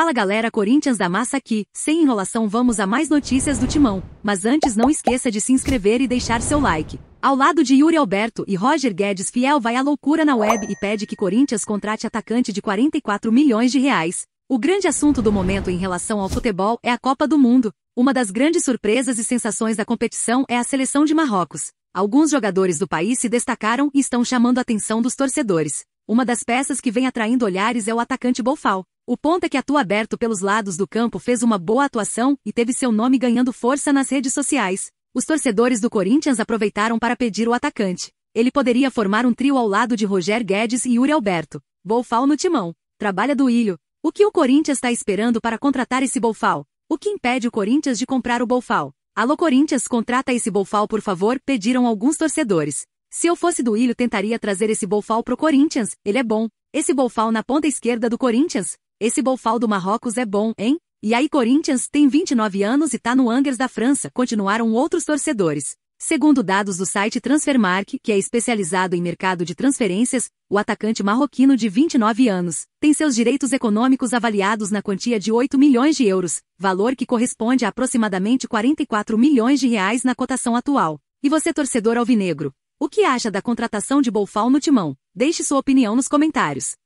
Fala galera Corinthians da Massa aqui, sem enrolação vamos a mais notícias do Timão, mas antes não esqueça de se inscrever e deixar seu like. Ao lado de Yuri Alberto e Roger Guedes Fiel vai à loucura na web e pede que Corinthians contrate atacante de 44 milhões de reais. O grande assunto do momento em relação ao futebol é a Copa do Mundo. Uma das grandes surpresas e sensações da competição é a seleção de Marrocos. Alguns jogadores do país se destacaram e estão chamando a atenção dos torcedores. Uma das peças que vem atraindo olhares é o atacante Bolfal, o ponta é que atua aberto pelos lados do campo fez uma boa atuação e teve seu nome ganhando força nas redes sociais. Os torcedores do Corinthians aproveitaram para pedir o atacante. Ele poderia formar um trio ao lado de Roger Guedes e Yuri Alberto. Bolfal no timão. Trabalha do Ilho. O que o Corinthians está esperando para contratar esse Bolfal? O que impede o Corinthians de comprar o Bolfal? Alô Corinthians, contrata esse Bolfal por favor, pediram alguns torcedores. Se eu fosse do Ilho, tentaria trazer esse Bolfal pro Corinthians, ele é bom. Esse Bolfal na ponta esquerda do Corinthians, esse Boufal do Marrocos é bom, hein? E aí Corinthians tem 29 anos e tá no Angers da França, continuaram outros torcedores. Segundo dados do site Transfermark, que é especializado em mercado de transferências, o atacante marroquino de 29 anos tem seus direitos econômicos avaliados na quantia de 8 milhões de euros, valor que corresponde a aproximadamente 44 milhões de reais na cotação atual. E você, torcedor alvinegro, o que acha da contratação de Bolfal no timão? Deixe sua opinião nos comentários.